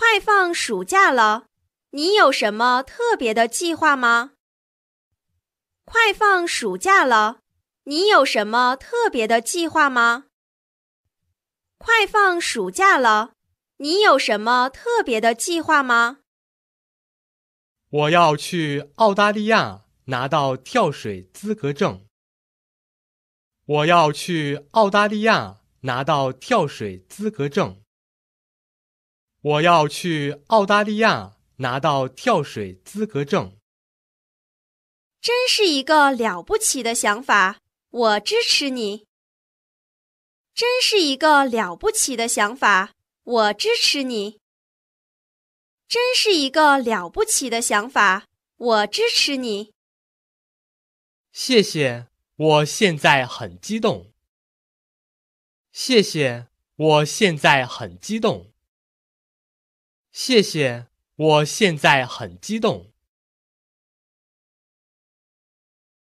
快放暑假了，你有什么特别的计划吗？快放暑假了，你有什么特别的计划吗？快放暑假了，你有什么特别的计划吗？我要去澳大利亚拿到跳水资格证。我要去澳大利亚拿到跳水资格证。我要去澳大利亚拿到跳水资格证，真是一个了不起的想法！我支持你。真是一个了不起的想法！我支持你。真是一个了不起的想法！我支持你。谢谢，我现在很激动。谢谢，我现在很激动。谢谢，我现在很激动。